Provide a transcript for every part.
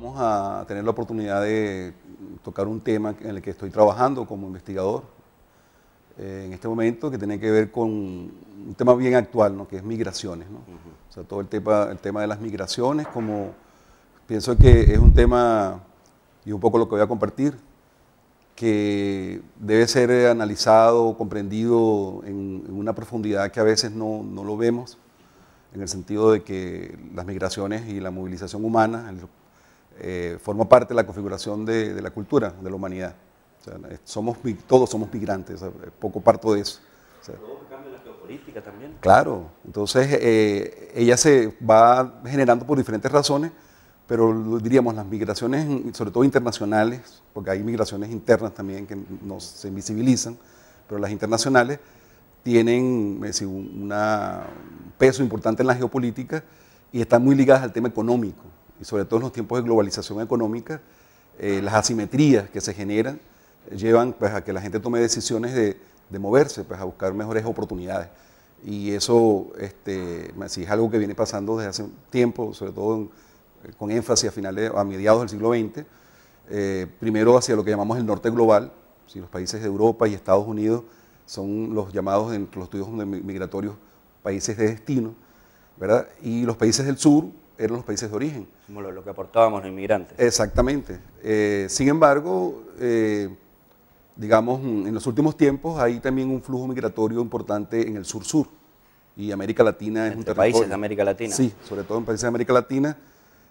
Vamos a tener la oportunidad de tocar un tema en el que estoy trabajando como investigador eh, en este momento, que tiene que ver con un tema bien actual, ¿no? que es migraciones. ¿no? O sea, todo el tema, el tema de las migraciones, como pienso que es un tema, y un poco lo que voy a compartir, que debe ser analizado, comprendido en, una profundidad que a veces no, no, lo vemos, en el sentido de que las migraciones y la movilización humana, el eh, forma parte de la configuración de, la cultura, de la humanidad. Eh, somos, todos somos migrantes, eh, poco parto de eso. O sea, la geopolítica también. Claro, entonces ella se va generando por diferentes razones, pero diríamos las migraciones, sobre todo internacionales, porque hay migraciones internas también que nos, se invisibilizan, pero las internacionales tienen un peso importante en la geopolítica y están muy ligadas al tema económico y sobre todo en los tiempos de globalización económica, eh, las asimetrías que se generan eh, llevan pues, a que la gente tome decisiones de, de moverse, pues, a buscar mejores oportunidades. Y eso este, si es algo que viene pasando desde hace tiempo, sobre todo eh, con énfasis a, finales, a mediados del siglo XX, primero hacia lo que llamamos el norte global, si los países de Europa y Estados Unidos son los llamados en los estudios migratorios países de destino, ¿verdad? y los países del sur, eran los países de origen. Como lo, que aportábamos los inmigrantes. Exactamente. Eh, sin embargo, eh, digamos, en los últimos tiempos hay también un flujo migratorio importante en el sur-sur. Y América Latina es un territorio. países de América Latina. Sí, sobre todo en países de América Latina.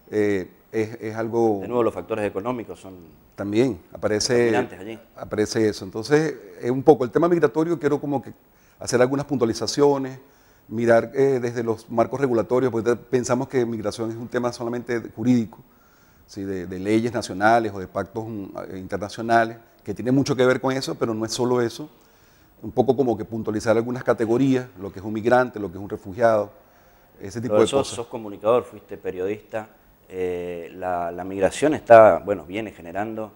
Eh, es, algo... De nuevo, los factores económicos son... También, aparece, allí. aparece eso. Entonces, es un poco el tema migratorio, quiero como que hacer algunas puntualizaciones, mirar eh, desde los marcos regulatorios, porque pensamos que migración es un tema solamente jurídico, ¿sí? de, leyes nacionales o de pactos mm, eh, internacionales, que tiene mucho que ver con eso, pero no es solo eso. Un poco como que puntualizar algunas categorías, lo que es un migrante, lo que es un refugiado, ese tipo de de sos, cosas. Sos comunicador, fuiste periodista, eh, la, la, migración está, bueno, viene generando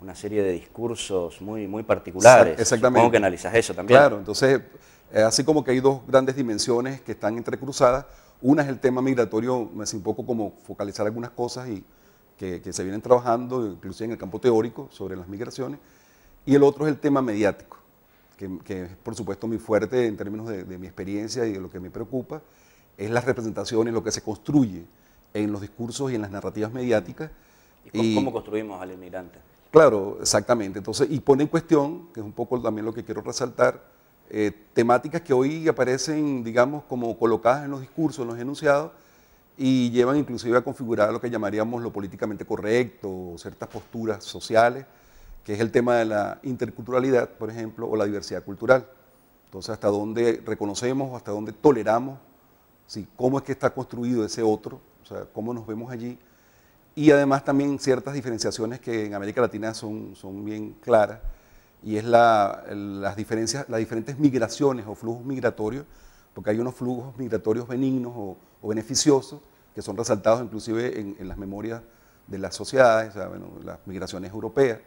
una serie de discursos muy, muy particulares. Exactamente. Supongo que analizas eso también. Claro, entonces eh, así como que hay dos grandes dimensiones que están entrecruzadas. Una es el tema migratorio, es un poco como focalizar algunas cosas y que, se vienen trabajando, inclusive en el campo teórico, sobre las migraciones. Y el otro es el tema mediático, que, es por supuesto muy fuerte en términos de, mi experiencia y de lo que me preocupa, es las representaciones, lo que se construye en los discursos y en las narrativas mediáticas. ¿Y cómo, construimos al inmigrante? Claro, exactamente. Entonces, y pone en cuestión, que es un poco también lo que quiero resaltar, eh, temáticas que hoy aparecen, digamos, como colocadas en los discursos, en los enunciados, y llevan inclusive a configurar lo que llamaríamos lo políticamente correcto, o ciertas posturas sociales, que es el tema de la interculturalidad, por ejemplo, o la diversidad cultural. Entonces, hasta dónde reconocemos, hasta dónde toleramos, ¿sí? cómo es que está construido ese otro, o sea, cómo nos vemos allí. Y además también ciertas diferenciaciones que en América Latina son, son bien claras y es las, diferentes migraciones o flujos migratorios, porque hay unos flujos migratorios benignos o, beneficiosos que son resaltados inclusive en, las memorias de las sociedades, las migraciones europeas,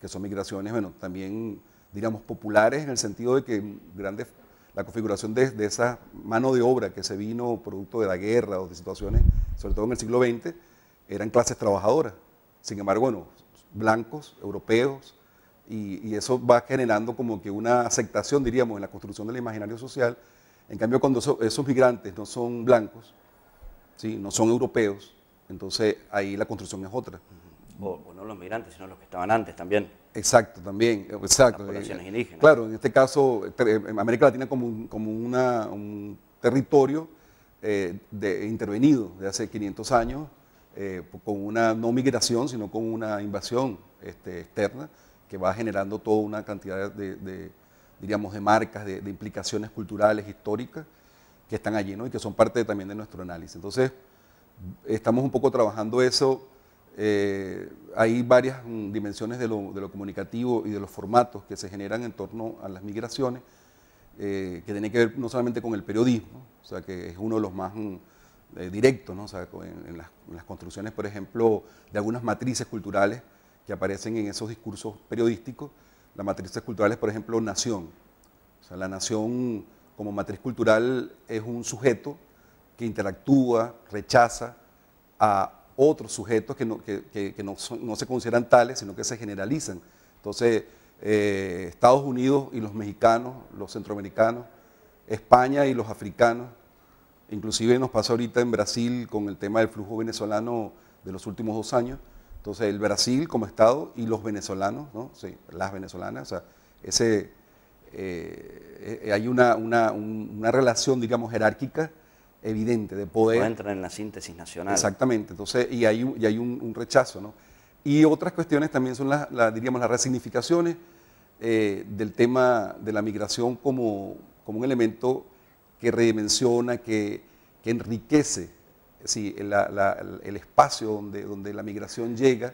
que son migraciones bueno, también, digamos, populares en el sentido de que grandes, la configuración de, esa mano de obra que se vino producto de la guerra o de situaciones, sobre todo en el siglo XX, eran clases trabajadoras. Sin embargo, blancos, europeos, y, eso va generando como que una aceptación, diríamos, en la construcción del imaginario social. En cambio, cuando esos migrantes no son blancos, no son europeos, entonces ahí la construcción es otra. O, no los migrantes, sino los que estaban antes también. Exacto, también, eh, exacto. poblaciones eh, indígenas. Claro, en este caso, eh, América Latina como, un, territorio intervenido de hace 500 años, con una no migración, sino con una invasión este, externa que va generando toda una cantidad de, diríamos, de marcas, de, implicaciones culturales, históricas, que están allí, Y que son parte también de nuestro análisis. Entonces, estamos un poco trabajando eso. Eh, hay varias mm, dimensiones de lo, comunicativo y de los formatos que se generan en torno a las migraciones, eh, que tiene que ver no solamente con el periodismo, o sea, que es uno de los más mm, eh, directos, en, las, construcciones, por ejemplo, de algunas matrices culturales que aparecen en esos discursos periodísticos, las matrices culturales, por ejemplo, nación. O sea, la nación como matriz cultural es un sujeto que interactúa, rechaza a otros sujetos que no, se consideran tales, sino que se generalizan. Entonces, eh, Estados Unidos y los mexicanos, los centroamericanos, España y los africanos, inclusive nos pasa ahorita en Brasil con el tema del flujo venezolano de los últimos dos años, entonces, el Brasil como Estado y los venezolanos, ¿no? Sí, las venezolanas, o sea, ese, eh, hay una, relación, digamos, jerárquica evidente de poder. No entran en la síntesis nacional. Exactamente, entonces, y hay, un, rechazo, Y otras cuestiones también son, las, diríamos, las resignificaciones eh, del tema de la migración como, como un elemento que redimensiona, que, que enriquece si el espacio donde, donde la migración llega,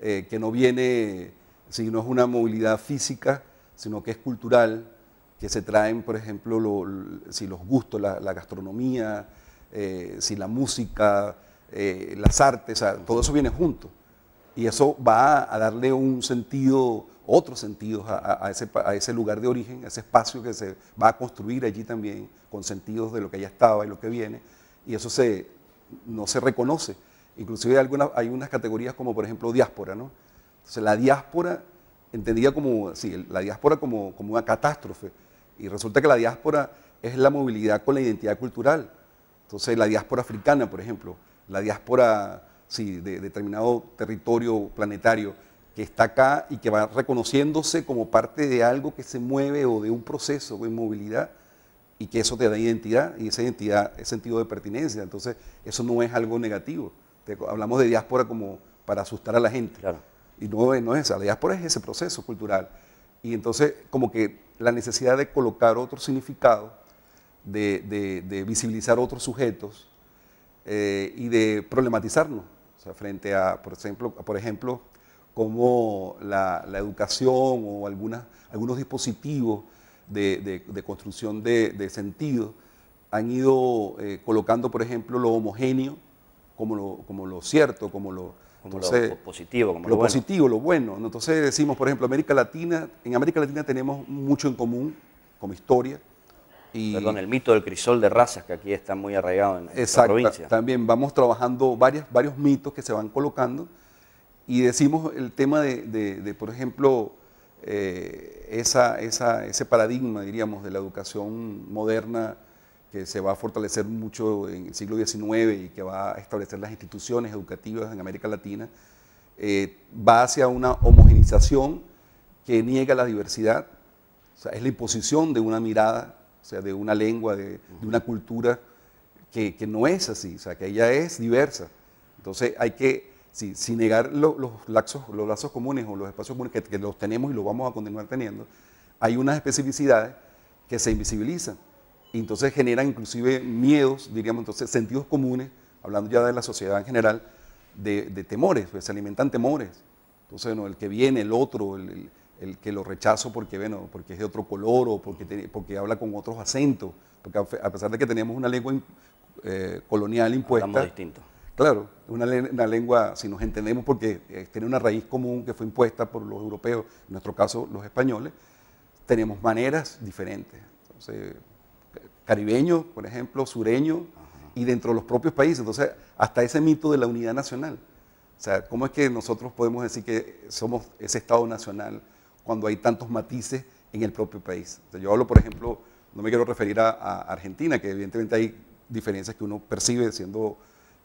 eh, que no viene, si no es una movilidad física, sino que es cultural, que se traen, por ejemplo, si los gustos, la, gastronomía, eh, si la música, eh, las artes, todo eso viene junto. Y eso va a darle un sentido, otros sentidos a, ese, a ese lugar de origen, a ese espacio que se va a construir allí también, con sentidos de lo que ya estaba y lo que viene. Y eso se, no se reconoce. Inclusive hay, algunas, hay unas categorías como por ejemplo diáspora, ¿no? Entonces la diáspora, entendía como, sí, la diáspora como, como una catástrofe, y resulta que la diáspora es la movilidad con la identidad cultural. Entonces la diáspora africana, por ejemplo, la diáspora sí, de determinado territorio planetario que está acá y que va reconociéndose como parte de algo que se mueve o de un proceso de movilidad y que eso te da identidad y esa identidad es sentido de pertinencia. Entonces, eso no es algo negativo. hablamos de diáspora como para asustar a la gente. Y no, no es esa, la diáspora es ese proceso cultural. Y entonces, como que la necesidad de colocar otro significado, de, visibilizar otros sujetos eh, y de problematizarnos. frente a, por ejemplo, por ejemplo como la, la educación o algunas, algunos dispositivos de, construcción de, sentido, han ido eh, colocando, por ejemplo, lo homogéneo como lo, como lo cierto, como lo, positivo, como lo, bueno. positivo, lo bueno. Entonces decimos, por ejemplo, América Latina, en América Latina tenemos mucho en común como historia. Y, Perdón, el mito del crisol de razas que aquí está muy arraigado en la provincia. También vamos trabajando varias, varios mitos que se van colocando y decimos el tema de por ejemplo, eh, ese paradigma, diríamos, de la educación moderna que se va a fortalecer mucho en el siglo XIX y que va a establecer las instituciones educativas en América Latina, eh, va hacia una homogenización que niega la diversidad, o es la imposición de una mirada, o sea, de una lengua, de, una cultura que, que, no es así, o sea, que ella es diversa. Entonces hay que si, sin negar los, laxos, los lazos comunes o los espacios comunes que, los tenemos y los vamos a continuar teniendo, hay unas especificidades que se invisibilizan. Y entonces generan inclusive miedos, diríamos entonces, sentidos comunes, hablando ya de la sociedad en general, de, temores, pues, se alimentan temores. Entonces, bueno, el que viene, el otro, el, que lo rechazo porque, bueno, porque es de otro color o porque, porque habla con otros acentos, porque a, pesar de que tenemos una lengua eh, colonial impuesta, Claro, una, una lengua, si nos entendemos, porque eh, tiene una raíz común que fue impuesta por los europeos, en nuestro caso los españoles, tenemos maneras diferentes. caribeño, por ejemplo, sureño, y dentro de los propios países. Entonces, hasta ese mito de la unidad nacional. O sea, ¿cómo es que nosotros podemos decir que somos ese Estado nacional cuando hay tantos matices en el propio país? yo hablo, por ejemplo, no me quiero referir a Argentina, que evidentemente hay diferencias que uno percibe siendo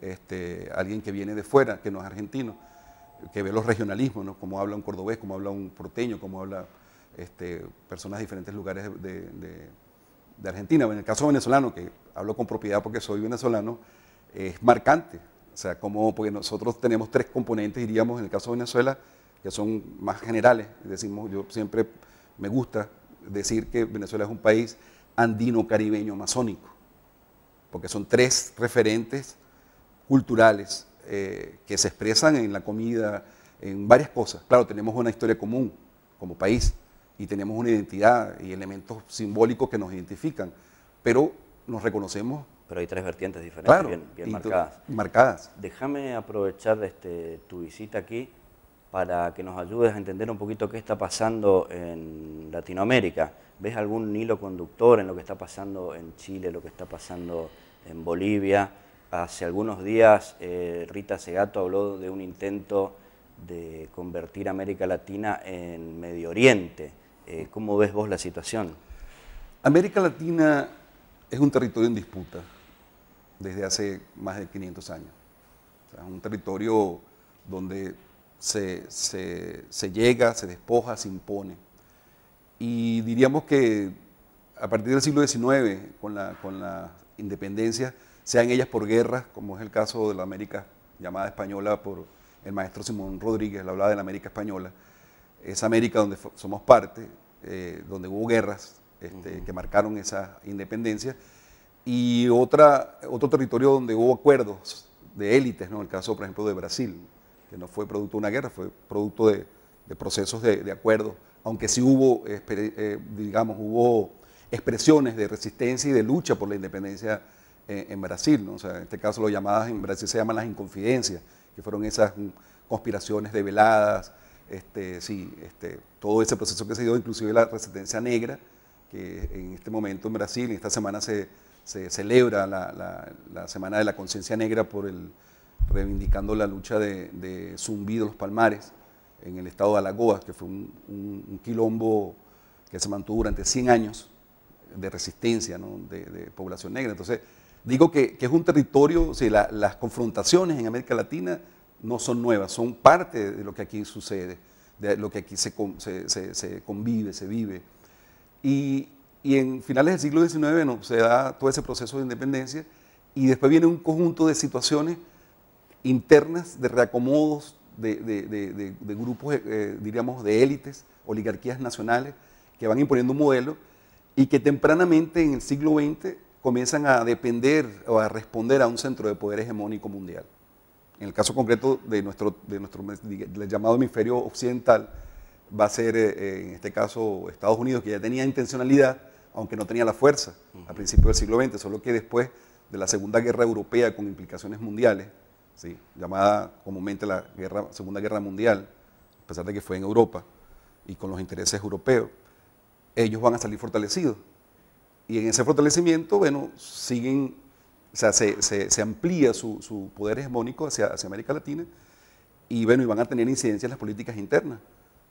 este, alguien que viene de fuera, que no es argentino, que ve los regionalismos, ¿no? como habla un cordobés, como habla un porteño, como habla este, personas de diferentes lugares de, Argentina. En el caso venezolano, que hablo con propiedad porque soy venezolano, es marcante. O sea, como porque nosotros tenemos tres componentes, diríamos, en el caso de Venezuela, que son más generales. Decimos, yo siempre me gusta decir que Venezuela es un país andino, caribeño, amazónico, porque son tres referentes culturales eh, que se expresan en la comida, en varias cosas. Claro, tenemos una historia común como país y tenemos una identidad y elementos simbólicos que nos identifican, pero nos reconocemos. Pero hay tres vertientes diferentes, bien, bien marcadas. Déjame aprovechar este, tu visita aquí para que nos ayudes a entender un poquito qué está pasando en Latinoamérica. ¿Ves algún hilo conductor en lo que está pasando en Chile, lo que está pasando en Bolivia? Hace algunos días eh, Rita Segato habló de un intento de convertir América Latina en Medio Oriente. Eh, ¿Cómo ves vos la situación? América Latina es un territorio en disputa desde hace más de 500 años. es un territorio donde se, llega, se despoja, se impone. Y diríamos que a partir del siglo XIX, con la, con la independencia, sean ellas por guerras, como es el caso de la América llamada española por el maestro Simón Rodríguez, la hablaba de la América española, esa América donde somos parte, eh, donde hubo guerras este, que marcaron esa independencia, y otra, otro territorio donde hubo acuerdos de élites, ¿no? el caso, por ejemplo, de Brasil, que no fue producto de una guerra, fue producto de, procesos de, de acuerdos, aunque sí hubo, eh, eh, digamos, hubo expresiones de resistencia y de lucha por la independencia eh, en Brasil, ¿no? o en este caso lo llamadas en Brasil se llaman las inconfidencias, que fueron esas mm, conspiraciones develadas, este, sí, este, todo ese proceso que se dio, inclusive la resistencia negra, que en este momento en Brasil, en esta semana se, se celebra la, Semana de la Conciencia Negra por el, reivindicando la lucha de, de Zumbi de los Palmares en el estado de Alagoas, que fue un, quilombo que se mantuvo durante 100 años de resistencia de, de población negra. Entonces, Digo que, es un territorio, las confrontaciones en América Latina no son nuevas, son parte de lo que aquí sucede, de lo que aquí se, convive, se vive. Y, en finales del siglo XIX se da todo ese proceso de independencia y después viene un conjunto de situaciones internas, de reacomodos de, grupos, eh, diríamos, de élites, oligarquías nacionales, que van imponiendo un modelo y que tempranamente en el siglo XX comienzan a depender o a responder a un centro de poder hegemónico mundial. En el caso concreto de nuestro, de nuestro llamado hemisferio occidental, va a ser, eh, en este caso, Estados Unidos, que ya tenía intencionalidad, aunque no tenía la fuerza al principio del siglo XX, solo que después de la Segunda Guerra Europea con implicaciones mundiales, ¿sí? llamada comúnmente la Segunda Guerra Mundial, a pesar de que fue en Europa y con los intereses europeos, ellos van a salir fortalecidos y en ese fortalecimiento, bueno, siguen, o sea, se, se, amplía su, poder hegemónico hacia, América Latina y bueno, y van a tener incidencia en las políticas internas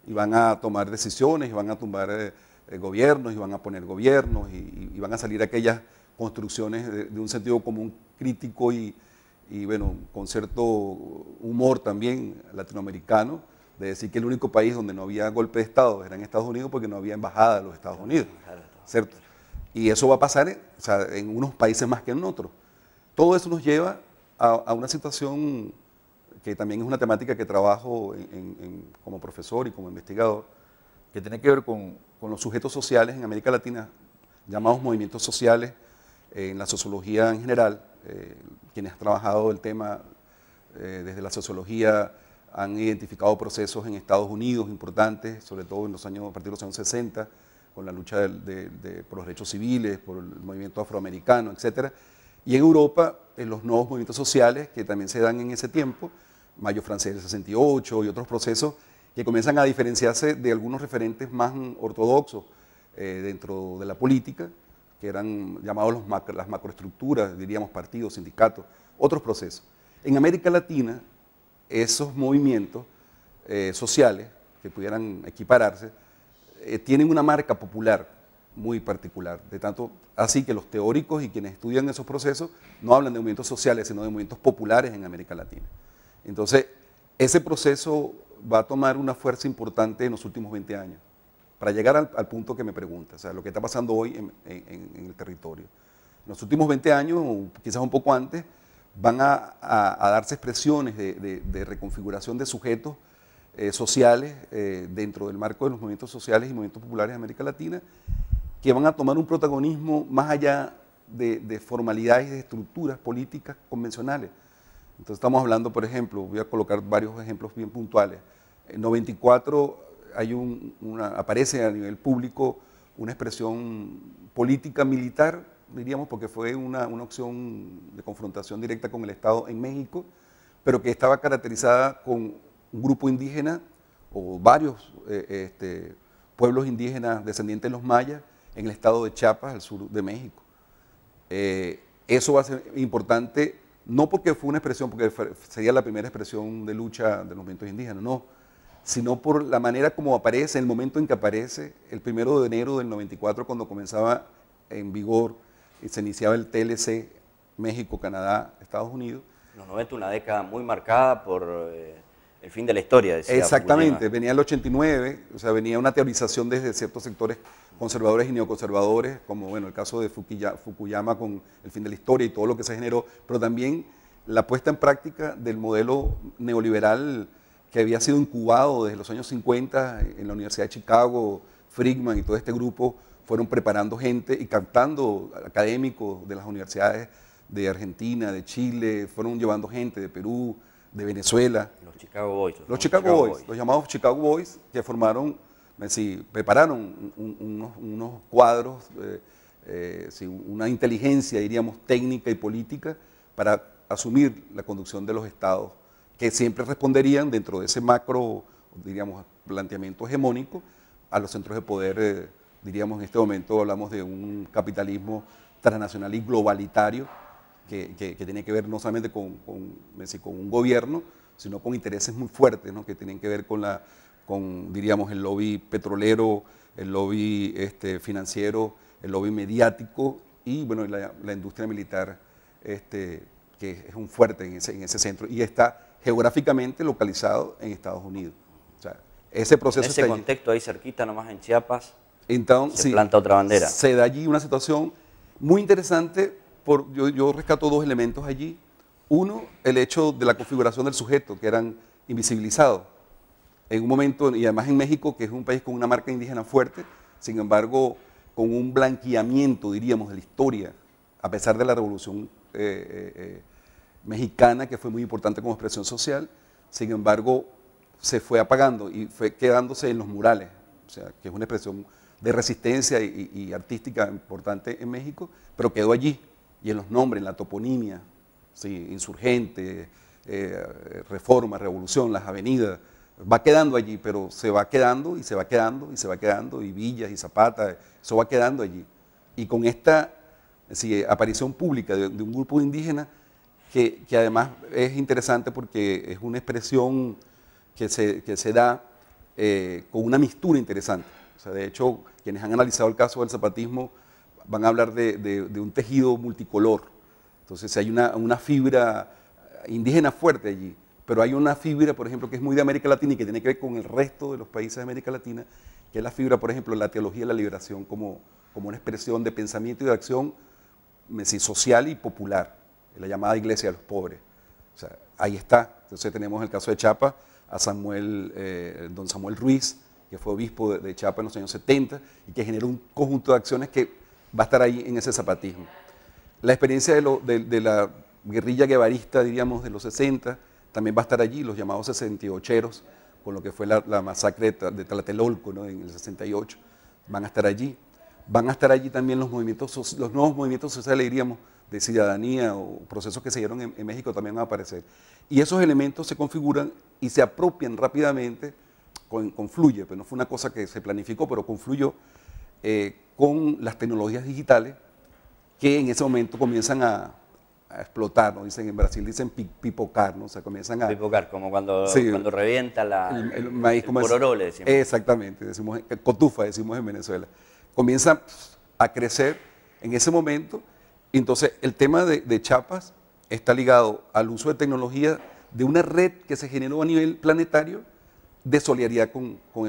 y van a tomar decisiones y van a tumbar eh, eh, gobiernos y van a poner gobiernos y, van a salir aquellas construcciones de, un sentido común crítico y, bueno, con cierto humor también latinoamericano, de decir que el único país donde no había golpe de Estado era en Estados Unidos porque no había embajada de los Estados Unidos, ¿cierto? Y eso va a pasar eh, en, unos países más que en otros. Todo eso nos lleva a, una situación que también es una temática que trabajo como profesor y como investigador, que tiene que ver con, los sujetos sociales en América Latina, llamados movimientos sociales, eh, en la sociología en general, eh, quienes han trabajado el tema desde la sociología han identificado procesos en Estados Unidos importantes, sobre todo en los años, a partir de los años 60, con la lucha por los derechos civiles, por el movimiento afroamericano, etc. Y en Europa, en los nuevos movimientos sociales que también se dan en ese tiempo, Mayo Francés del 68 y otros procesos que comienzan a diferenciarse de algunos referentes más ortodoxos eh, dentro de la política, que eran llamados las macroestructuras, diríamos partidos, sindicatos, otros procesos. En América Latina, esos movimientos eh, sociales que pudieran equipararse, eh, tienen una marca popular muy particular. De tanto, así que los teóricos y quienes estudian esos procesos no hablan de movimientos sociales, sino de movimientos populares en América Latina. Entonces, ese proceso va a tomar una fuerza importante en los últimos 20 años, para llegar al, punto que me pregunta, o sea, lo que está pasando hoy en, el territorio. En los últimos 20 años, o quizás un poco antes, van a, darse expresiones de reconfiguración de sujetos eh, sociales eh, dentro del marco de los movimientos sociales y movimientos populares de América Latina, que van a tomar un protagonismo más allá de, formalidades, de estructuras políticas convencionales. Entonces estamos hablando, por ejemplo, voy a colocar varios ejemplos bien puntuales. En 94 hay aparece a nivel público una expresión política militar, diríamos, porque fue una, una, opción de confrontación directa con el Estado en México, pero que estaba caracterizada con un grupo indígena o varios eh, este, pueblos indígenas descendientes de los mayas en el estado de Chiapas, al sur de México. Eh, eso va a ser importante, no porque fue una expresión, porque sería la primera expresión de lucha de los movimientos indígenas, no, sino por la manera como aparece, el momento en que aparece, el primero de enero del 94, cuando comenzaba en vigor, y eh, se iniciaba el TLC México, Canadá, Estados Unidos. Los 90, una década muy marcada por... El fin de la historia, decía. Exactamente, venía el 89, o sea, venía una teorización desde ciertos sectores conservadores y neoconservadores, como bueno, el caso de Fukuyama con el fin de la historia y todo lo que se generó, pero también la puesta en práctica del modelo neoliberal que había sido incubado desde los años 50 en la Universidad de Chicago, Friedman y todo este grupo fueron preparando gente y captando académicos de las universidades de Argentina, de Chile, fueron llevando gente de Perú, de Venezuela. Los Chicago Boys. Los, Chicago, Boys, los llamados Chicago Boys, que formaron, eh, sí, prepararon unos, cuadros, eh, eh, una inteligencia, diríamos, técnica y política para asumir la conducción de los estados, que siempre responderían dentro de ese macro, diríamos, planteamiento hegemónico a los centros de poder, diríamos, en este momento hablamos de un capitalismo transnacional y globalitario que, que, que ver no solamente con, con, un gobierno, sino con intereses muy fuertes, que tienen que ver con, la, con diríamos, el lobby petrolero, el lobby este, financiero, el lobby mediático y bueno, la, industria militar, este, que es un fuerte en ese, centro y está geográficamente localizado en Estados Unidos. ese proceso... ese contexto ahí cerquita, nomás en Chiapas, Entonces, se planta otra bandera. Se da allí una situación muy interesante yo, rescato dos elementos allí. Uno, el hecho de la configuración del sujeto, que eran invisibilizados. En un momento, y además en México, que es un país con una marca indígena fuerte, sin embargo, con un blanqueamiento, diríamos, de la historia, a pesar de la revolución eh, eh, eh, mexicana, que fue muy importante como expresión social, sin embargo, se fue apagando y fue quedándose en los murales, o sea, que es una expresión de resistencia y artística importante en México, pero quedó allí, y en los nombres, en la toponimia, ¿sí? insurgente, eh, reforma, revolución, las avenidas, va quedando allí, pero se va quedando y se va quedando y se va quedando, y Villas y Zapata, eso va quedando allí. Y con esta aparición pública de, un grupo indígena, que, que, además es interesante porque es una expresión que se, se da eh, con una mistura interesante. O sea, de hecho, quienes han analizado el caso del zapatismo van a hablar de, un tejido multicolor. Entonces hay una, fibra indígena fuerte allí, pero hay una fibra, por ejemplo, que es muy de América Latina y que tiene que ver con el resto de los países de América Latina, que es la fibra, por ejemplo, la teología de la liberación como, como una expresión de pensamiento y de acción social y popular, la llamada iglesia de los pobres. O sea, ahí está. Entonces tenemos el caso de Chapa, a Samuel, eh, don Samuel Ruiz, que fue obispo de, Chapa en los años 70 y que generó un conjunto de acciones que va a estar ahí en ese zapatismo. La experiencia de, la guerrilla guevarista, diríamos, de los 60, también va a estar allí, los llamados 68eros, con lo que fue la, masacre de, Tlatelolco en el 68, van a estar allí. Van a estar allí también los, movimientos, los nuevos movimientos sociales, diríamos, de ciudadanía o procesos que se dieron en, México también van a aparecer. Y esos elementos se configuran y se apropian rápidamente, con, confluye, pero pues no fue una cosa que se planificó, pero confluyó eh, con las tecnologías digitales que en ese momento comienzan a, explotar, ¿no? Dicen en Brasil, dicen pipocar, comienzan a... Pipocar, como cuando, cuando revienta la, el, maíz. Exactamente, decimos, eh, cotufa decimos en Venezuela. Comienza a crecer en ese momento. Entonces, el tema de, chapas está ligado al uso de tecnología de una red que se generó a nivel planetario de solidaridad con, con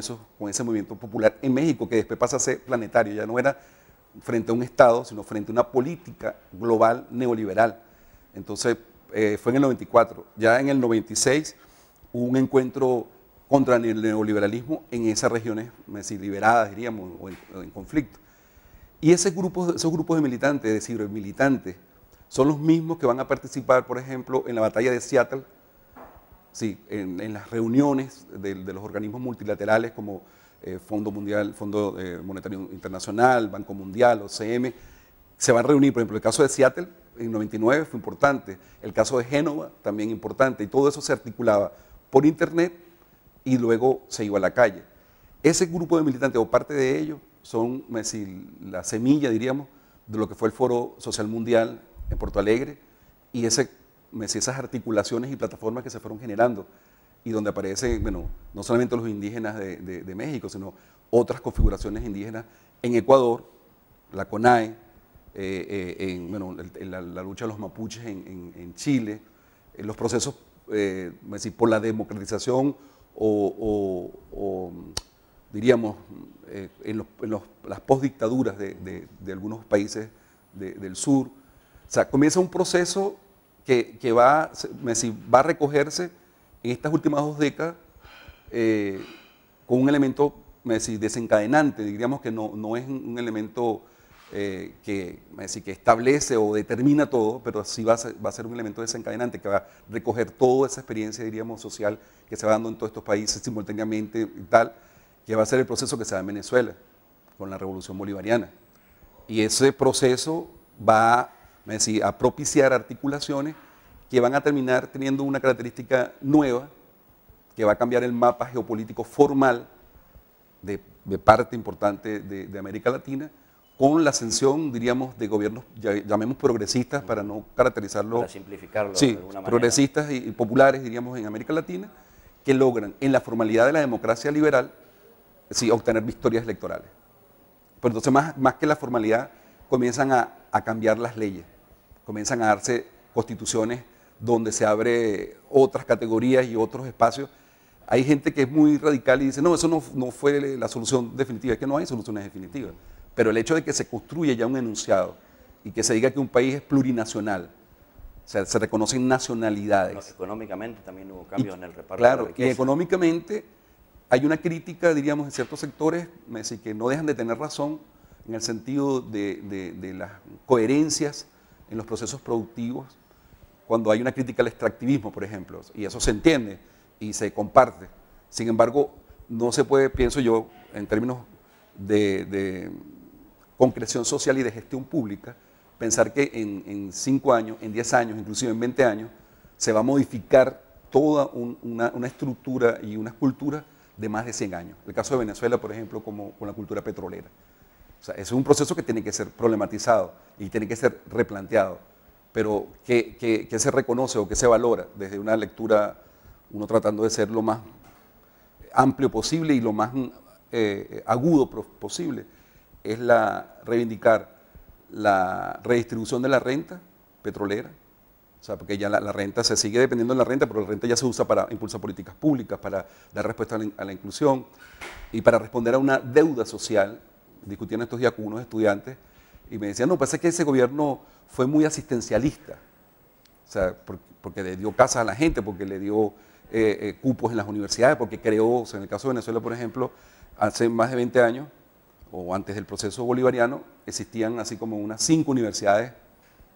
ese movimiento popular en México, que después pasa a ser planetario, ya no era frente a un Estado, sino frente a una política global neoliberal. Entonces, eh, fue en el 94. Ya en el 96 hubo un encuentro contra el neoliberalismo en esas regiones, liberadas, diríamos, o en, conflicto. Y ese grupo, esos grupos de militantes, decir, militantes, son los mismos que van a participar, por ejemplo, en la batalla de Seattle Sí, en, las reuniones de, los organismos multilaterales como eh, Fondo Mundial, Fondo eh, Monetario Internacional, Banco Mundial, OCM, se van a reunir. Por ejemplo, el caso de Seattle en 99 fue importante, el caso de Génova también importante, y todo eso se articulaba por internet y luego se iba a la calle. Ese grupo de militantes o parte de ellos son la semilla, diríamos, de lo que fue el Foro Social Mundial en Porto Alegre y ese esas articulaciones y plataformas que se fueron generando y donde aparecen, bueno, no solamente los indígenas de, México, sino otras configuraciones indígenas en Ecuador, la CONAE, eh, eh, en, bueno, la, lucha de los mapuches en, Chile, en eh, los procesos por la democratización o, diríamos, en, los, los, las postdictaduras de, de, algunos países del sur. O sea, comienza un proceso que, va, va a recogerse en estas últimas dos décadas eh, con un elemento desencadenante, diríamos que no, no es un elemento eh, que, que establece o determina todo, pero sí va a, ser, va a ser un elemento desencadenante que va a recoger toda esa experiencia, diríamos, social que se va dando en todos estos países simultáneamente y tal, que va a ser el proceso que se da en Venezuela con la Revolución Bolivariana. Y ese proceso va es decir, a propiciar articulaciones que van a terminar teniendo una característica nueva que va a cambiar el mapa geopolítico formal de, parte importante de, América Latina con la ascensión, diríamos, de gobiernos, llamemos progresistas para no caracterizarlo. Para simplificarlo progresistas y, populares, diríamos, en América Latina, que logran en la formalidad de la democracia liberal sí, obtener victorias electorales. Pero entonces, más, más que la formalidad, comienzan a cambiar las leyes comienzan a darse constituciones donde se abre otras categorías y otros espacios. Hay gente que es muy radical y dice, no, eso no, fue la solución definitiva, es que no hay soluciones definitivas. Pero el hecho de que se construya ya un enunciado y que se diga que un país es plurinacional, o sea, se reconocen nacionalidades. económicamente también hubo cambios en el reparto. Claro, y económicamente hay una crítica, diríamos, en ciertos sectores, que no dejan de tener razón en el sentido de, de las coherencias en los procesos productivos cuando hay una crítica al extractivismo, por ejemplo, y eso se entiende y se comparte. Sin embargo, no se puede, pienso yo, en términos de, concreción social y de gestión pública, pensar que en, en, cinco años, en diez años, inclusive en 20 años, se va a modificar toda una, estructura y una cultura de más de 100 años. El caso de Venezuela, por ejemplo, como con la cultura petrolera. O sea, es un proceso que tiene que ser problematizado y tiene que ser replanteado, pero que, se reconoce o que se valora desde una lectura, uno tratando de ser lo más amplio posible y lo más eh, agudo posible, es la reivindicar la redistribución de la renta petrolera, o sea, porque ya la, renta se sigue dependiendo de la renta, pero la renta ya se usa para impulsar políticas públicas, para dar respuesta a la inclusión y para responder a una deuda social discutían estos días con unos estudiantes y me decían, no, parece que ese gobierno fue muy asistencialista, o sea, porque, le dio casa a la gente, porque le dio eh, eh, cupos en las universidades, porque creó, en el caso de Venezuela, por ejemplo, hace más de 20 años, o antes del proceso bolivariano, existían así como unas cinco universidades,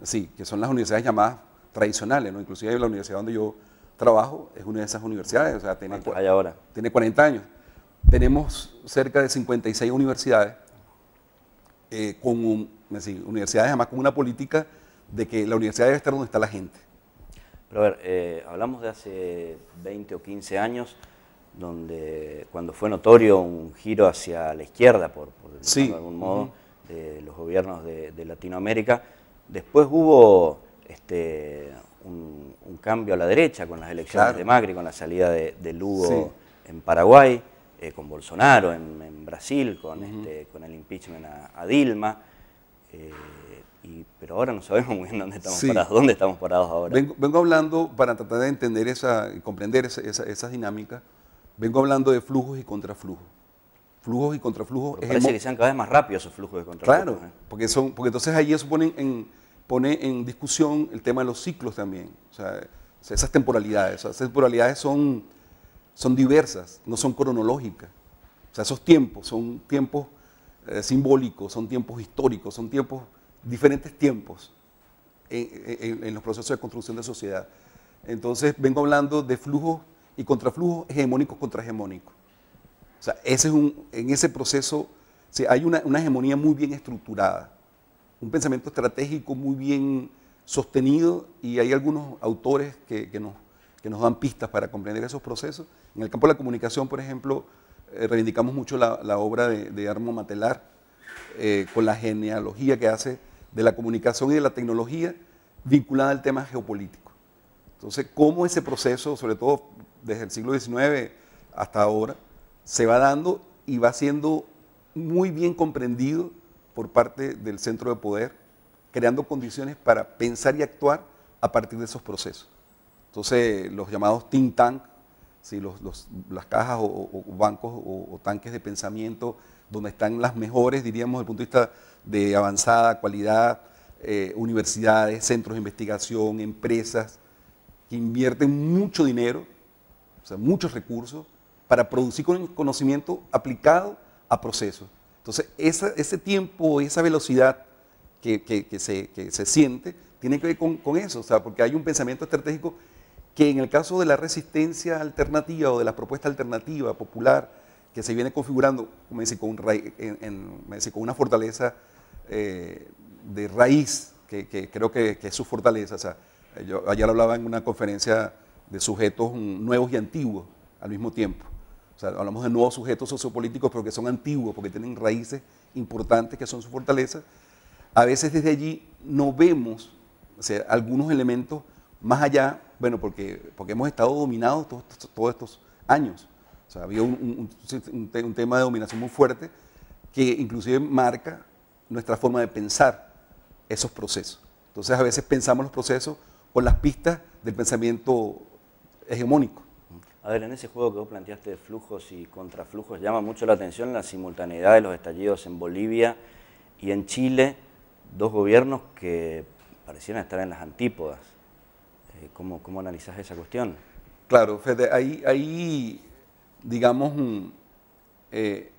así, que son las universidades llamadas tradicionales, ¿no? Inclusive la universidad donde yo trabajo es una de esas universidades, o sea, ahora? tiene 40 años. Tenemos cerca de 56 universidades eh, con universidades, además con una política de que la universidad debe estar donde está la gente. Pero a ver, eh, hablamos de hace 20 o 15 años, donde cuando fue notorio un giro hacia la izquierda, por, decirlo de algún modo, de los gobiernos de, Latinoamérica, después hubo este, un, cambio a la derecha con las elecciones de Macri, con la salida de, Lugo en Paraguay. Eh, con Bolsonaro en, Brasil, con, este, con el impeachment a, Dilma. Eh, pero ahora no sabemos muy bien dónde estamos parados, dónde estamos parados ahora. Vengo, hablando para tratar de entender esa, comprender esa, esas dinámicas, vengo hablando de flujos y contraflujos. Flujos y contraflujos. Pero parece que sean cada vez más rápidos esos flujos y contraflujos. Claro, ¿eh? porque, son, porque entonces ahí eso pone en, pone en discusión el tema de los ciclos también. O sea, esas temporalidades. esas temporalidades son son diversas, no son cronológicas. O sea, esos tiempos son tiempos eh, simbólicos, son tiempos históricos, son tiempos, diferentes tiempos en, en, los procesos de construcción de sociedad. Entonces vengo hablando de flujos y contraflujos hegemónicos contra hegemónicos. O sea, ese es un, en ese proceso hay una, una, hegemonía muy bien estructurada, un pensamiento estratégico muy bien sostenido y hay algunos autores que, que nos que nos dan pistas para comprender esos procesos. En el campo de la comunicación, por ejemplo, eh, reivindicamos mucho la, obra de, Armo Matelar, eh, con la genealogía que hace de la comunicación y de la tecnología vinculada al tema geopolítico. Entonces, cómo ese proceso, sobre todo desde el siglo XIX hasta ahora, se va dando y va siendo muy bien comprendido por parte del centro de poder, creando condiciones para pensar y actuar a partir de esos procesos. Entonces, los llamados think tank, las cajas o, bancos o, tanques de pensamiento donde están las mejores, diríamos, desde el punto de vista de avanzada calidad, eh, universidades, centros de investigación, empresas, que invierten mucho dinero, o sea, muchos recursos, para producir conocimiento aplicado a procesos. Entonces, ese tiempo, esa velocidad que, se, siente, tiene que ver con, con eso, o sea, porque hay un pensamiento estratégico que en el caso de la resistencia alternativa o de la propuesta alternativa popular que se viene configurando, como dice, con, en, con una fortaleza eh, de raíz, que, creo que, es su fortaleza. O sea, yo ayer hablaba en una conferencia de sujetos nuevos y antiguos al mismo tiempo. O sea, hablamos de nuevos sujetos sociopolíticos, pero que son antiguos, porque tienen raíces importantes que son su fortaleza. A veces desde allí no vemos o sea, algunos elementos más allá, bueno, porque, porque hemos estado dominados todos, estos años. O sea, había un, tema de dominación muy fuerte que inclusive marca nuestra forma de pensar esos procesos. Entonces a veces pensamos los procesos con las pistas del pensamiento hegemónico. A ver, en ese juego que vos planteaste de flujos y contraflujos, llama mucho la atención la simultaneidad de los estallidos en Bolivia y en Chile, dos gobiernos que parecieran estar en las antípodas. Eh, ¿Cómo, ¿Cómo, analizas esa cuestión? Claro, Fede, ahí, ahí digamos, mm, eh,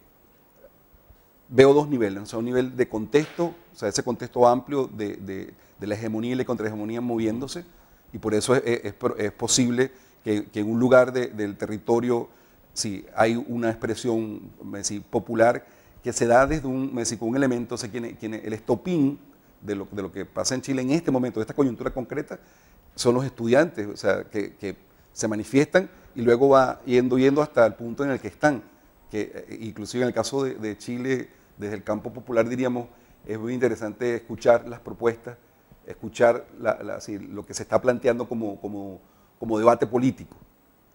veo dos niveles, o sea, un nivel de contexto, o sea, ese contexto amplio de, de, la hegemonía y la contrahegemonía moviéndose, y por eso es, posible que, en un lugar del territorio, si hay una expresión popular que se da desde un, un elemento, quien, el estopín de lo, de lo que pasa en Chile en este momento, de esta coyuntura concreta, son los estudiantes, o sea, que, se manifiestan y luego va yendo, yendo hasta el punto en el que están. Que, eh, inclusive en el caso de, Chile, desde el campo popular diríamos, es muy interesante escuchar las propuestas, escuchar lo que se está planteando como, como, como, debate político,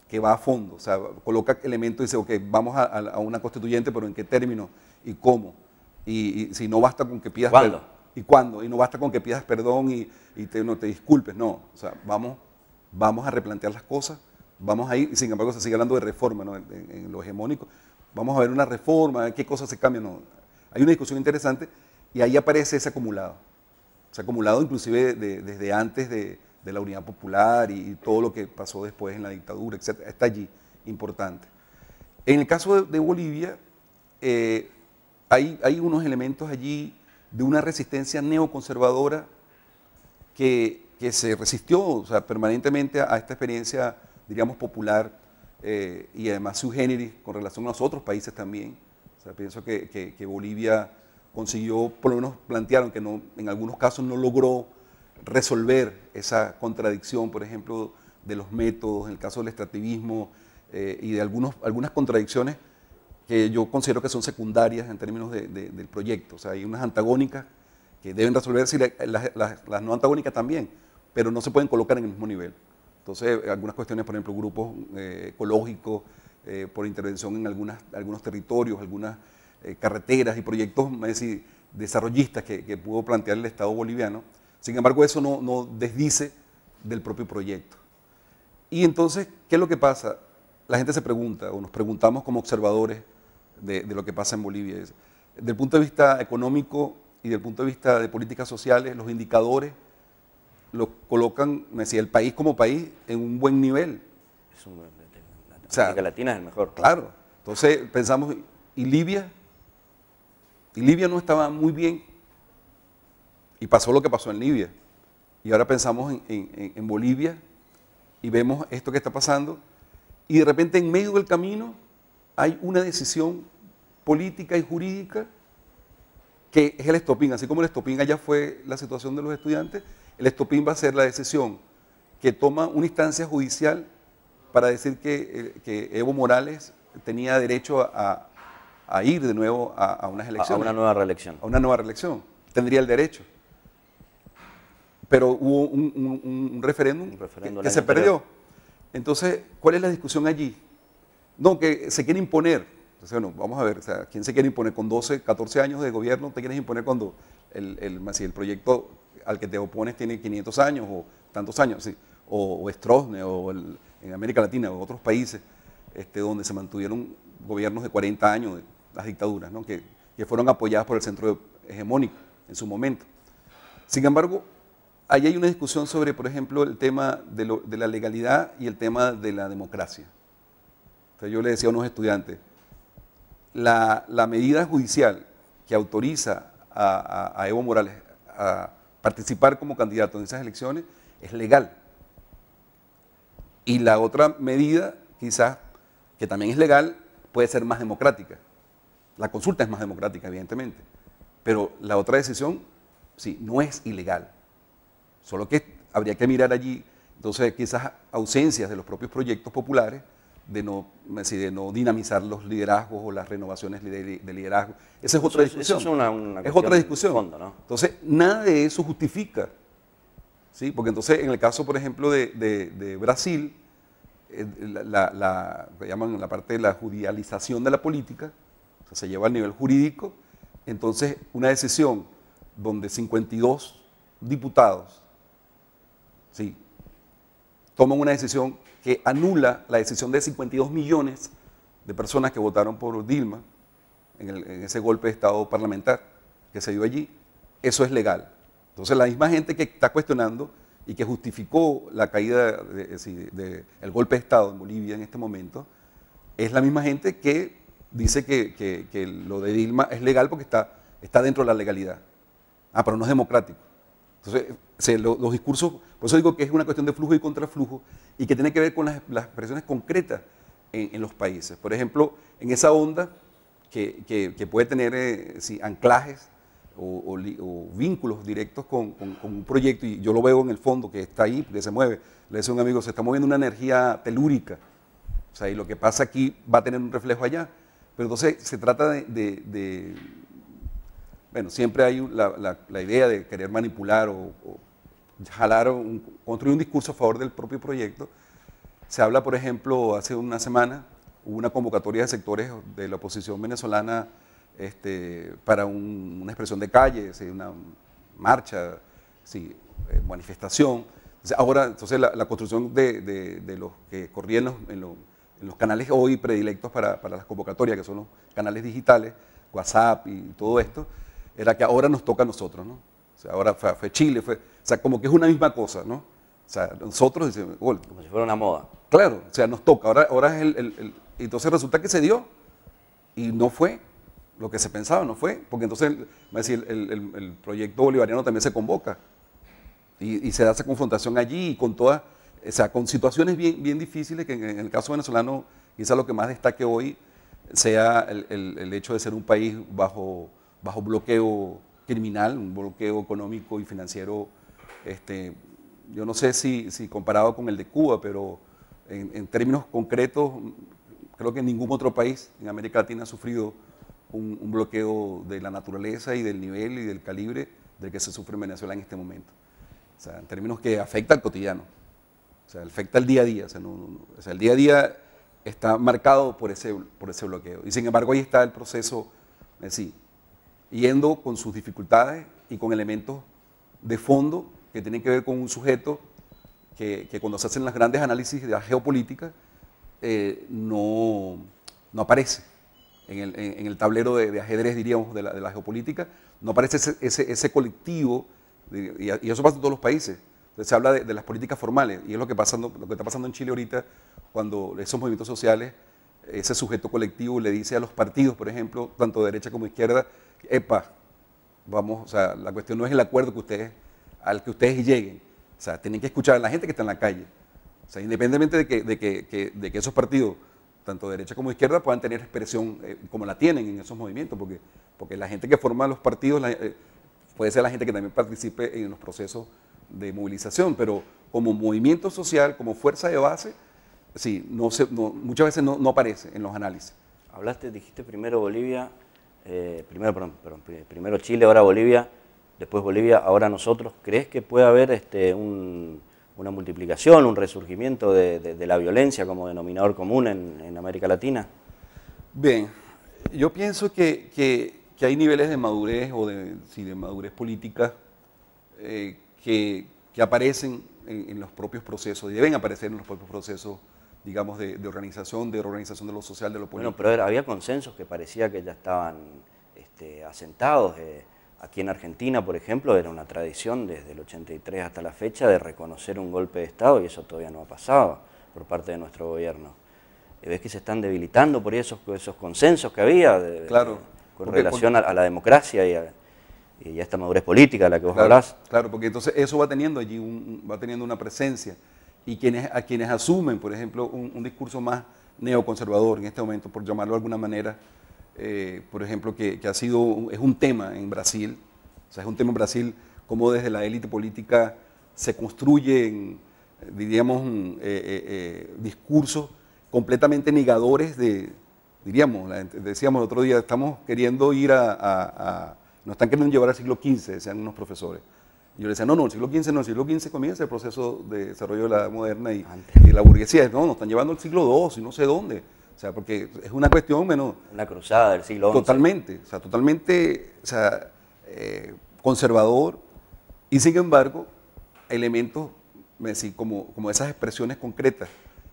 que va a fondo, o sea, coloca elementos y dice, ok, vamos a, una constituyente, pero en qué términos y cómo. Y, si no basta con que pidas... ¿Y cuándo? Y no basta con que pidas perdón y, te, no te disculpes, no. O sea, vamos, vamos a replantear las cosas, vamos a ir, y sin embargo se sigue hablando de reforma, ¿no? en, lo hegemónico, vamos a ver una reforma, qué cosas se cambian. Hay una discusión interesante y ahí aparece ese acumulado. Ese acumulado inclusive desde antes de, la Unidad Popular y, todo lo que pasó después en la dictadura, etc. Está allí, importante. En el caso de, Bolivia, eh, hay, hay unos elementos allí de una resistencia neoconservadora que, se resistió o sea, permanentemente a, esta experiencia, diríamos, popular eh, y además su generis con relación a los otros países también. O sea, pienso que, Bolivia consiguió, por lo menos plantearon que no, en algunos casos no logró resolver esa contradicción, por ejemplo, de los métodos, en el caso del extractivismo eh, y de algunos, algunas contradicciones que yo considero que son secundarias en términos de, del proyecto. O sea, hay unas antagónicas que deben resolverse y las, no antagónicas también, pero no se pueden colocar en el mismo nivel. Entonces, algunas cuestiones, por ejemplo, grupos eh, ecológicos, eh, por intervención en algunas, algunos territorios, algunas eh, carreteras y proyectos decir, desarrollistas que, pudo plantear el Estado boliviano. Sin embargo, eso no, no desdice del propio proyecto. Y entonces, ¿qué es lo que pasa? La gente se pregunta, o nos preguntamos como observadores, de, lo que pasa en Bolivia. desde el punto de vista económico y del punto de vista de políticas sociales, los indicadores los colocan, me decía, el país como país en un buen nivel. Es un, o Latina es el mejor. Claro. Entonces pensamos, ¿y Libia? Y Libia no estaba muy bien. Y pasó lo que pasó en Libia. Y ahora pensamos en Bolivia y vemos esto que está pasando. Y de repente en medio del camino hay una decisión política y jurídica, que es el estopín. Así como el estopín allá fue la situación de los estudiantes, el estopín va a ser la decisión que toma una instancia judicial para decir que, eh, Evo Morales tenía derecho a, ir de nuevo a, unas elecciones. A una nueva reelección. A una nueva reelección. Tendría el derecho. Pero hubo un, referéndum, que, se perdió. Entonces, ¿cuál es la discusión allí? No, que se quiere imponer vamos a ver, ¿quién se quiere imponer con 12, 14 años de gobierno? ¿Te quieres imponer cuando el, si el proyecto al que te opones tiene 500 años o tantos años? o, o en América Latina, o otros países este, donde se mantuvieron gobiernos de 40 años, las dictaduras, que, fueron apoyadas por el centro hegemónico en su momento. Sin embargo, ahí hay una discusión sobre, por ejemplo, el tema de, la legalidad y el tema de la democracia. yo le decía a unos estudiantes, la, medida judicial que autoriza a, a Evo Morales a participar como candidato en esas elecciones es legal. Y la otra medida, quizás, que también es legal, puede ser más democrática. La consulta es más democrática, evidentemente. Pero la otra decisión, sí, no es ilegal. Solo que habría que mirar allí, entonces, quizás ausencias de los propios proyectos populares de no, de no dinamizar los liderazgos o las renovaciones de, liderazgo. Esa es otra discusión. es, otra discusión. Entonces, nada de eso justifica. ¿sí? Porque entonces, en el caso, por ejemplo, de, Brasil, eh, la, llaman la parte de la judicialización de la política, se lleva al nivel jurídico, entonces una decisión donde 52 diputados, sí, toman una decisión que anula la decisión de 52 millones de personas que votaron por Dilma en, ese golpe de Estado parlamentar que se dio allí. Eso es legal. Entonces la misma gente que está cuestionando y que justificó la caída del eh, golpe de Estado en Bolivia en este momento, es la misma gente que dice que, lo de Dilma es legal porque está, está dentro de la legalidad. Ah, pero no es democrático. Entonces, los discursos, por eso digo que es una cuestión de flujo y contraflujo y que tiene que ver con las, presiones concretas en, los países. Por ejemplo, en esa onda que, puede tener eh, anclajes o, vínculos directos con, un proyecto, y yo lo veo en el fondo, que está ahí, que se mueve. Le dice un amigo, se está moviendo una energía telúrica, o sea, y lo que pasa aquí va a tener un reflejo allá. Pero entonces se trata de bueno, siempre hay la, idea de querer manipular o, jalar, construir un discurso a favor del propio proyecto. Se habla, por ejemplo, hace una semana hubo una convocatoria de sectores de la oposición venezolana este, para una expresión de calle, una marcha, eh, manifestación. Entonces, ahora, entonces, la, construcción de, los que corrían en, los, canales hoy predilectos para, para las convocatorias, que son los canales digitales, WhatsApp y todo esto, era que ahora nos toca a nosotros, ¿no? O sea, ahora fue, Chile, fue, o sea, como que es una misma cosa, ¿no? O sea, nosotros decimos, gol. Como si fuera una moda. Claro, o sea, nos toca, ahora, ahora es el, el, Entonces resulta que se dio y no fue lo que se pensaba, no fue, porque entonces el, el, el proyecto bolivariano también se convoca y, se da esa confrontación allí y con todas, o sea, con situaciones bien, bien difíciles que en, el caso venezolano quizá lo que más destaque hoy sea el, el hecho de ser un país bajo bajo bloqueo criminal, un bloqueo económico y financiero, este, yo no sé si, comparado con el de Cuba, pero en, términos concretos, creo que ningún otro país en América Latina ha sufrido un, bloqueo de la naturaleza y del nivel y del calibre del que se sufre en Venezuela en este momento. O sea, en términos que afecta al cotidiano, o sea, afecta al día a día. O sea, el día a día está marcado por ese, por ese bloqueo. Y sin embargo, ahí está el proceso en eh, sí yendo con sus dificultades y con elementos de fondo que tienen que ver con un sujeto que, cuando se hacen las grandes análisis de la geopolítica eh, no, aparece en el, tablero de, ajedrez, diríamos, de la, geopolítica, no aparece ese, ese, colectivo, y, eso pasa en todos los países. se habla de, las políticas formales, y es lo que, pasando lo que está pasando en Chile ahorita cuando esos movimientos sociales, ese sujeto colectivo le dice a los partidos, por ejemplo, tanto derecha como izquierda, epa, vamos, o sea, la cuestión no es el acuerdo que ustedes, al que ustedes lleguen. O sea, tienen que escuchar a la gente que está en la calle. O sea, independientemente de que, de que, esos partidos, tanto derecha como izquierda, puedan tener expresión eh, como la tienen en esos movimientos, porque, porque la gente que forma los partidos eh, puede ser la gente que también participe en los procesos de movilización, pero como movimiento social, como fuerza de base, sí, no, se, muchas veces no aparece en los análisis. Hablaste, dijiste primero Bolivia, eh, primero, primero Chile, ahora Bolivia, después Bolivia, ahora nosotros, ¿crees que puede haber este, una multiplicación, un resurgimiento de, la violencia como denominador común en, América Latina? Bien, yo pienso que, hay niveles de madurez o de, de madurez política eh, que, aparecen en, los propios procesos, y deben aparecer en los propios procesos digamos, de, organización, de organización de lo social, de lo político. Bueno, pero había consensos que parecía que ya estaban este, asentados. Eh, aquí en Argentina, por ejemplo, era una tradición desde el 83 hasta la fecha de reconocer un golpe de Estado y eso todavía no ha pasado por parte de nuestro gobierno. Eh, ves que se están debilitando por esos, esos consensos que había claro, con relación A, la democracia y a, esta madurez política a la que vos claro, hablás. Claro, porque entonces eso va teniendo allí un, va teniendo una presencia y quienes, a quienes asumen, por ejemplo, un, discurso más neoconservador en este momento, por llamarlo de alguna manera, eh, por ejemplo, que, ha sido, es un tema en Brasil, o sea, es un tema en Brasil cómo desde la élite política se construyen, diríamos, eh, eh, discursos completamente negadores de, diríamos, decíamos el otro día, estamos queriendo ir a, a nos están queriendo llevar al siglo XV, decían unos profesores yo le decía, no, no, el siglo XV no, el siglo XV comienza el proceso de desarrollo de la moderna y, la burguesía. No, nos están llevando al siglo II y no sé dónde. O sea, porque es una cuestión menos... Una cruzada del siglo XI. Totalmente, o sea, totalmente eh, conservador. Y sin embargo, elementos, así, como, como esas expresiones concretas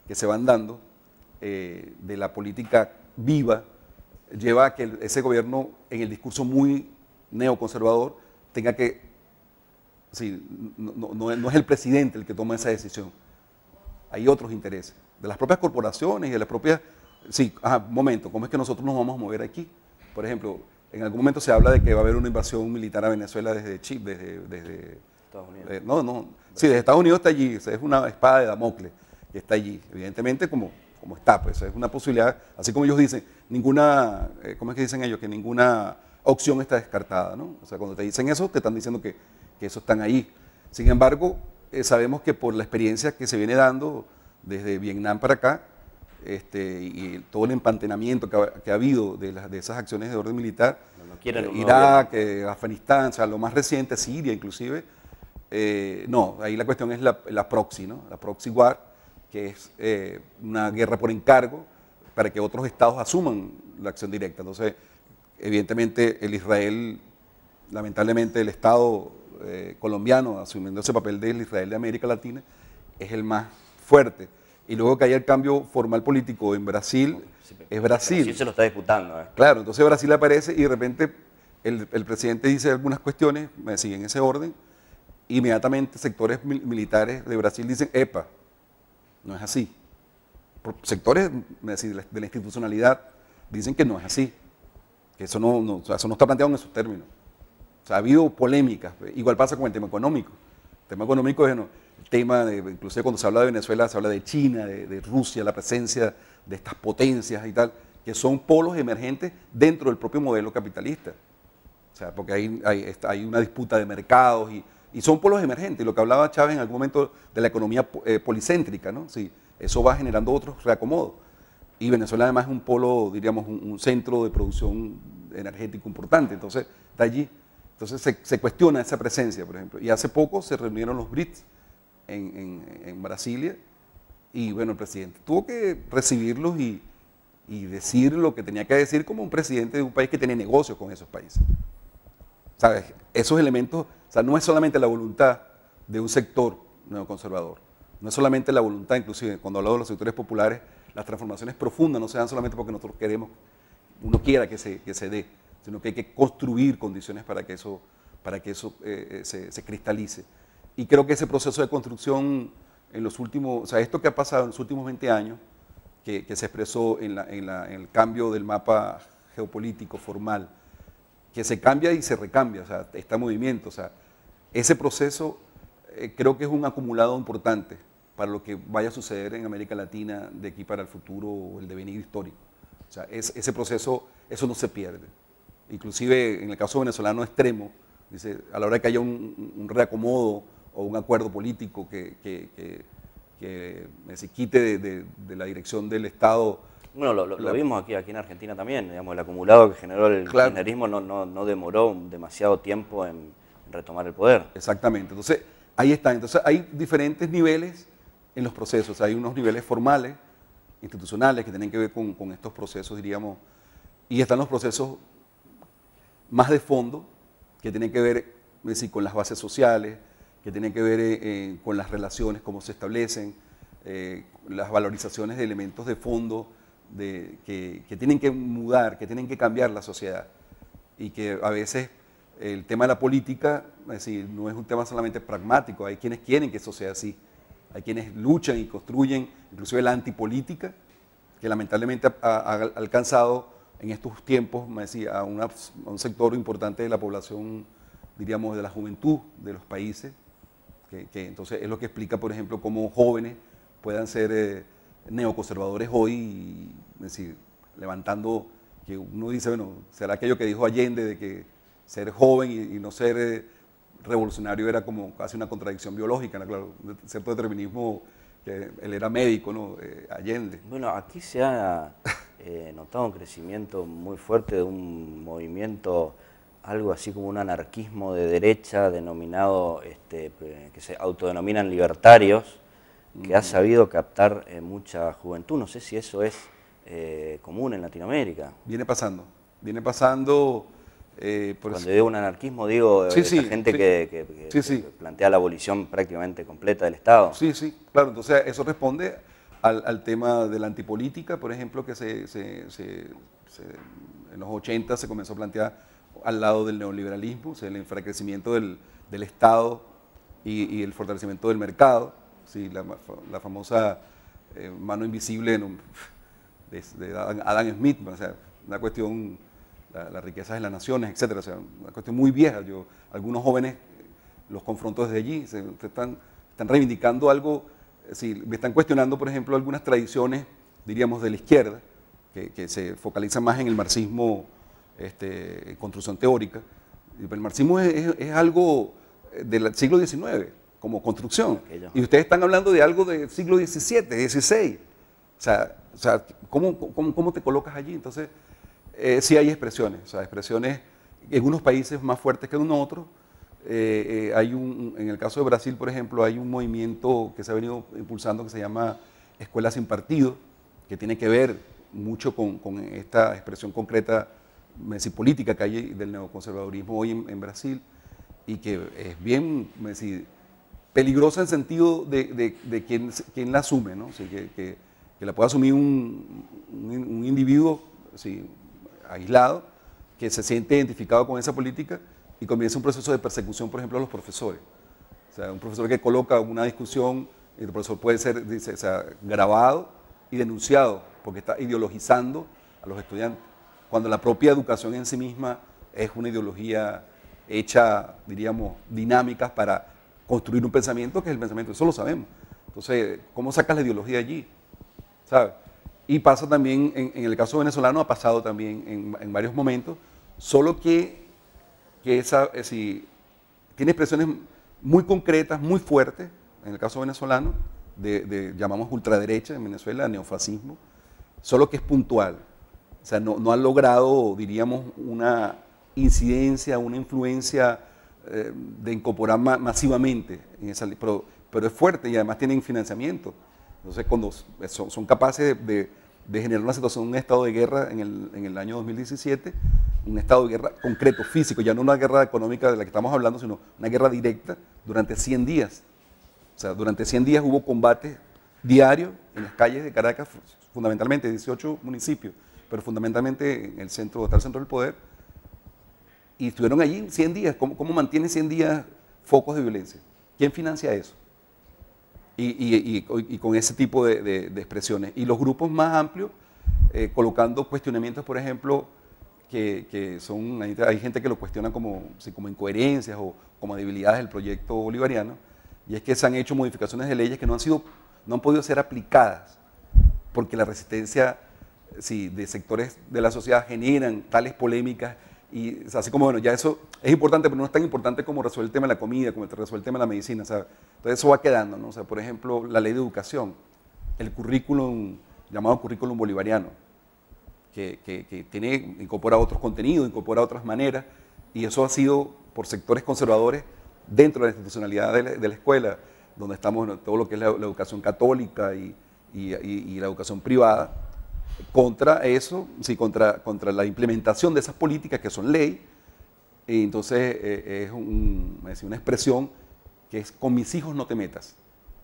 que se van dando eh, de la política viva, lleva a que ese gobierno, en el discurso muy neoconservador, tenga que Sí, no, no, no, es el presidente el que toma esa decisión. Hay otros intereses, de las propias corporaciones y de las propias... Sí, ajá, momento, ¿cómo es que nosotros nos vamos a mover aquí? Por ejemplo, en algún momento se habla de que va a haber una invasión militar a Venezuela desde Chip desde... desde Estados Unidos. Eh, no, no, sí, desde Estados Unidos está allí, es una espada de Damocles que está allí, evidentemente como, como está, pues es una posibilidad, así como ellos dicen, ninguna, eh, ¿cómo es que dicen ellos? Que ninguna opción está descartada, ¿no? O sea, cuando te dicen eso, te están diciendo que que esos están ahí. Sin embargo, eh, sabemos que por la experiencia que se viene dando desde Vietnam para acá, este, y todo el empantenamiento que ha, habido de, las, de, esas acciones de orden militar, eh, Irak, eh, Afganistán, o sea, lo más reciente, Siria inclusive, no, ahí la cuestión es la, la, proxy, la proxy war, que es una guerra por encargo para que otros estados asuman la acción directa. Entonces, evidentemente, el Israel, lamentablemente, el Estado eh, colombiano asumiendo ese papel del Israel de América Latina es el más fuerte. Y luego que haya el cambio formal político en Brasil, es Brasil. se lo está disputando. ¿eh? Claro, entonces Brasil aparece y de repente el, presidente dice algunas cuestiones, me siguen ese orden, inmediatamente sectores militares de Brasil dicen, epa, no es así. sectores de la institucionalidad dicen que no es así, que eso no, no, eso no está planteado en esos términos ha habido polémicas. Pues. Igual pasa con el tema económico. El tema económico es, el tema de, inclusive cuando se habla de Venezuela, se habla de China, de, Rusia, la presencia de estas potencias y tal, que son polos emergentes dentro del propio modelo capitalista. O sea, porque hay, una disputa de mercados y, son polos emergentes. Lo que hablaba Chávez en algún momento de la economía eh, policéntrica, ¿no? Sí, eso va generando otros reacomodos. Y Venezuela además es un polo, diríamos, un, un centro de producción energética importante. Entonces, está allí. Entonces se, cuestiona esa presencia, por ejemplo. Y hace poco se reunieron los Brits en, Brasilia y bueno, el presidente tuvo que recibirlos y, decir lo que tenía que decir como un presidente de un país que tiene negocios con esos países. ¿Sabes? Esos elementos, o sea, no es solamente la voluntad de un sector neoconservador, no es solamente la voluntad, inclusive cuando hablamos de los sectores populares, las transformaciones profundas no se dan solamente porque nosotros queremos, uno quiera que se, que se dé, sino que hay que construir condiciones para que eso, para que eso eh, eh, se, se, cristalice. Y creo que ese proceso de construcción en los últimos, o sea, esto que ha pasado en los últimos 20 años, que, que se expresó en, la, en, la, en, el cambio del mapa geopolítico formal, que se cambia y se recambia, o sea, está en movimiento, o sea, ese proceso eh, creo que es un acumulado importante para lo que vaya a suceder en América Latina de aquí para el futuro o el devenir histórico. O sea, ese proceso, eso no se pierde inclusive en el caso venezolano extremo, dice, a la hora de que haya un, reacomodo o un acuerdo político que, se quite de, la dirección del Estado. Bueno, lo, vimos aquí, aquí en Argentina también, digamos, el acumulado que generó el no, no, demoró demasiado tiempo en retomar el poder. Exactamente, entonces ahí está, entonces hay diferentes niveles en los procesos, hay unos niveles formales, institucionales, que tienen que ver con estos procesos, diríamos, y están los procesos más de fondo que tienen que ver decir, con las bases sociales, que tienen que ver eh, eh, con las relaciones, cómo se establecen, eh, las valorizaciones de elementos de fondo de, que, tienen que mudar, que tienen que cambiar la sociedad. Y que a veces el tema de la política, es decir, no es un tema solamente pragmático, hay quienes quieren que eso sea así, hay quienes luchan y construyen inclusive la antipolítica, que lamentablemente ha alcanzado en estos tiempos, me decía, a, un sector importante de la población, diríamos, de la juventud de los países, que, entonces es lo que explica, por ejemplo, cómo jóvenes puedan ser eh, neoconservadores hoy, decir, levantando, que uno dice, bueno, será aquello que dijo Allende de que ser joven y, no ser eh, revolucionario era como casi una contradicción biológica, ¿no? claro, cierto determinismo que él era médico, ¿no? Eh, Allende. Bueno, aquí se ha eh, notado un crecimiento muy fuerte de un movimiento, algo así como un anarquismo de derecha denominado, este, eh, que se autodenominan libertarios, que ha mm. sabido captar eh, mucha juventud. No sé si eso es común en Latinoamérica. Viene pasando, viene pasando... Cuando digo un anarquismo, digo gente que, plantea la abolición prácticamente completa del Estado. Sí, sí, claro, entonces eso responde al, al, tema de la antipolítica, por ejemplo, que se, se, se, en los 80 se comenzó a plantear al lado del neoliberalismo, el enfraquecimiento del, del Estado y, el fortalecimiento del mercado, ¿sí? la, la famosa eh, mano invisible de, Adam, Smith, o sea, una cuestión, la, riquezas riqueza de las naciones, etcétera, o sea, una cuestión muy vieja. Yo, algunos jóvenes los confrontó desde allí, se, están, están reivindicando algo si me están cuestionando, por ejemplo, algunas tradiciones, diríamos, de la izquierda, que, que se focalizan más en el marxismo, este, construcción teórica. Pues, el marxismo es, es, algo del siglo XIX, como construcción. Y ustedes están hablando de algo del siglo XVII, XVI. O sea, o sea ¿cómo, cómo, cómo te colocas allí? Entonces, eh, sí hay expresiones, o sea, expresiones en unos países más fuertes que en otros, eh, eh, hay un, en el caso de Brasil, por ejemplo, hay un movimiento que se ha venido impulsando que se llama Escuelas sin Partido, que tiene que ver mucho con, esta expresión concreta política que hay del neoconservadurismo hoy en, Brasil y que es bien peligrosa en sentido de, de, quien, la asume, ¿no? que, la pueda asumir un, individuo aislado que se siente identificado con esa política y comienza un proceso de persecución, por ejemplo, a los profesores. O sea, un profesor que coloca una discusión, el profesor puede ser o grabado y denunciado porque está ideologizando a los estudiantes, cuando la propia educación en sí misma es una ideología hecha, diríamos, dinámicas para construir un pensamiento que es el pensamiento, eso lo sabemos. Entonces, ¿cómo sacas la ideología allí? ¿Sabes? Y pasa también, en, el caso venezolano ha pasado también en, en varios momentos, solo que que esa, eh, si, tiene expresiones muy concretas, muy fuertes, en el caso venezolano, de, llamamos ultraderecha en Venezuela, neofascismo, solo que es puntual. O sea, no, ha logrado, diríamos, una incidencia, una influencia eh, de incorporar masivamente en esa pero, pero es fuerte y además tienen financiamiento. Entonces, cuando son, capaces de, generar una situación, un estado de guerra en el, en el año 2017, un estado de guerra concreto, físico, ya no una guerra económica de la que estamos hablando, sino una guerra directa durante 100 días. O sea, durante 100 días hubo combates diarios en las calles de Caracas, fundamentalmente 18 municipios, pero fundamentalmente en el centro, está el centro del poder, y estuvieron allí 100 días. ¿Cómo, cómo mantiene 100 días focos de violencia? ¿Quién financia eso? Y, con ese tipo de, expresiones. Y los grupos más amplios, eh, colocando cuestionamientos, por ejemplo, que, son, hay gente que lo cuestiona como, como incoherencias o como debilidades del proyecto bolivariano, y es que se han hecho modificaciones de leyes que no han, sido, no han podido ser aplicadas, porque la resistencia sí, de sectores de la sociedad generan tales polémicas, y así como, bueno, ya eso es importante, pero no es tan importante como resolver el tema de la comida, como resolver el tema de la medicina, Entonces eso va quedando, ¿no? O sea, por ejemplo, la ley de educación, el currículum, llamado currículum bolivariano, que, tiene, incorpora otros contenidos, incorpora otras maneras, y eso ha sido por sectores conservadores dentro de la institucionalidad de la, escuela, donde estamos en todo lo que es la, educación católica y, la educación privada, contra eso, sí, contra, contra la implementación de esas políticas que son ley, y entonces eh, es una expresión que es con mis hijos no te metas.